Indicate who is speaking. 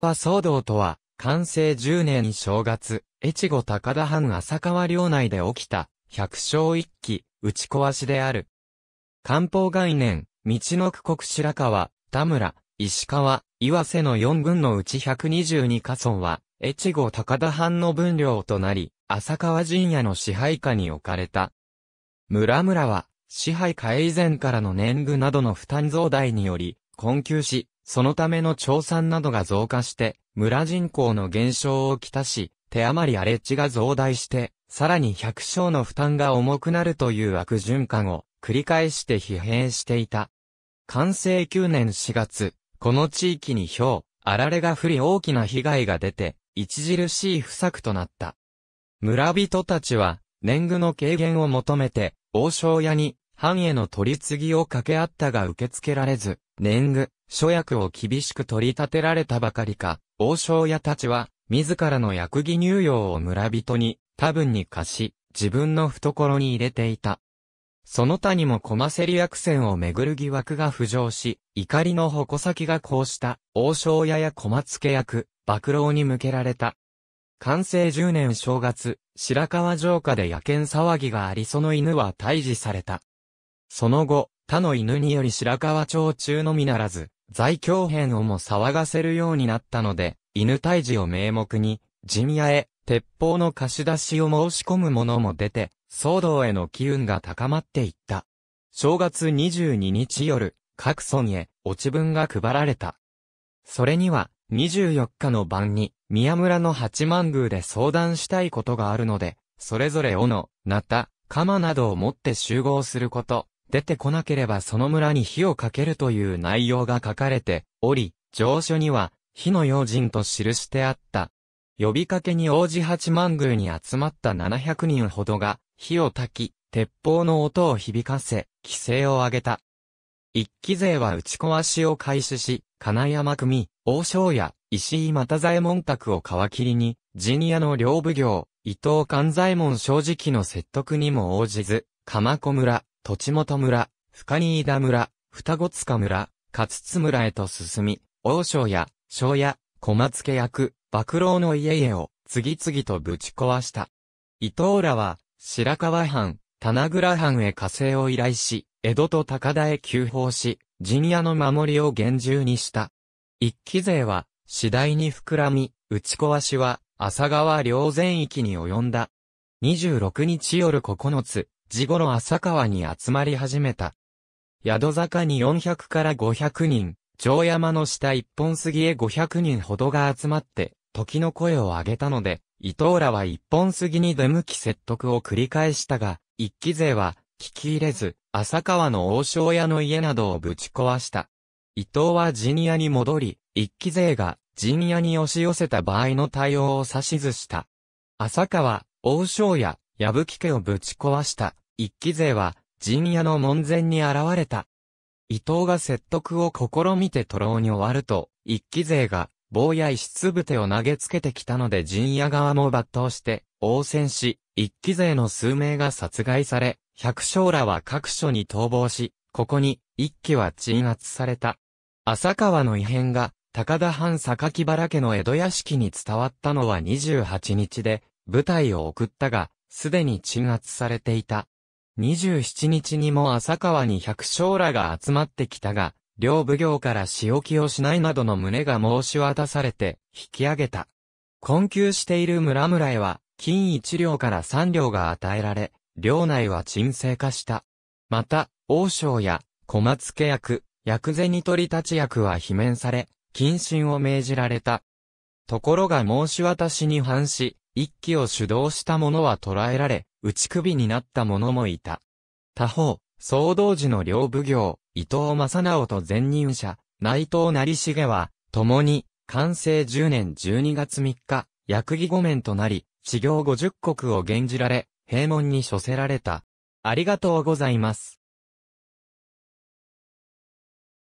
Speaker 1: 波騒動とは、完成10年正月、越後高田藩浅川領内で起きた、百姓一揆、打ち壊しである。漢方概念、道の区国白川、田村、石川、岩瀬の4軍のうち122家村は、越後高田藩の分領となり、浅川陣屋の支配下に置かれた。村々は、支配下以前からの年貢などの負担増大により、困窮し、そのための調産などが増加して、村人口の減少をきたし、手余り荒れ地が増大して、さらに百姓の負担が重くなるという悪循環を繰り返して疲弊していた。完成9年4月、この地域に氷、あられが降り大きな被害が出て、著しい不作となった。村人たちは、年貢の軽減を求めて、王将屋に、藩への取り次ぎを掛け合ったが受け付けられず、年貢、諸役を厳しく取り立てられたばかりか、王将屋たちは、自らの役儀入用を村人に、多分に貸し、自分の懐に入れていた。その他にもコマセリ船をめぐる疑惑が浮上し、怒りの矛先がこうした、王将屋や小松家役、爆浪に向けられた。完成10年正月、白川城下で野犬騒ぎがありその犬は退治された。その後、他の犬により白川町中のみならず、在京編をも騒がせるようになったので、犬退治を名目に、陣屋へ、鉄砲の貸し出しを申し込む者も出て、騒動への機運が高まっていった。正月22日夜、各村へ、落ち分が配られた。それには、24日の晩に、宮村の八幡宮で相談したいことがあるので、それぞれ斧、なた、鎌などを持って集合すること、出てこなければその村に火をかけるという内容が書かれており、上書には、火の用心と記してあった。呼びかけに王子八幡宮に集まった700人ほどが、火を焚き、鉄砲の音を響かせ、規制を上げた。一期勢は打ち壊しを開始し、金山組、王将や石井又左衛門宅を皮切りに、ジニアの両奉行、伊藤勘左衛門正直の説得にも応じず、鎌子村、土地元村、深新田村、双子塚村、勝津村へと進み、王将や、将や、小松家役、幕老の家々を、次々とぶち壊した。伊藤らは、白河藩、棚倉藩へ加勢を依頼し、江戸と高田へ急報し、陣屋の守りを厳重にした。一期勢は、次第に膨らみ、打ち壊しは、浅川両全域に及んだ。26日夜9つ、時頃浅川に集まり始めた。宿坂に400から500人、城山の下一本杉へ500人ほどが集まって、時の声を上げたので、伊藤らは一本杉に出向き説得を繰り返したが、一期勢は、聞き入れず、浅川の王将屋の家などをぶち壊した。伊藤は陣屋に戻り、一期勢が陣屋に押し寄せた場合の対応を指図した。浅川、王将屋、矢吹家をぶち壊した、一騎勢は、陣屋の門前に現れた。伊藤が説得を試みて徒労に終わると、一騎勢が、棒や石つぶてを投げつけてきたので陣屋側も抜刀して、応戦し、一騎勢の数名が殺害され、百姓らは各所に逃亡し、ここに、一騎は鎮圧された。浅川の異変が、高田藩榊原家の江戸屋敷に伝わったのは28日で、舞台を送ったが、すでに鎮圧されていた。27日にも浅川に百姓らが集まってきたが、両奉行から仕置きをしないなどの旨が申し渡されて、引き上げた。困窮している村々へは、金一両から三両が与えられ、領内は沈静化した。また、王将や、小松家役、薬に取り立ち役は罷免され、謹慎を命じられた。ところが申し渡しに反し、一機を主導した者は捕らえられ、打ち首になった者もいた。他方、騒動時の両奉行、伊藤正直と前任者、内藤成重は、共に、完成10年12月3日、薬儀5面となり、治行50国を減じられ、閉門に処せられた。ありがとうございます。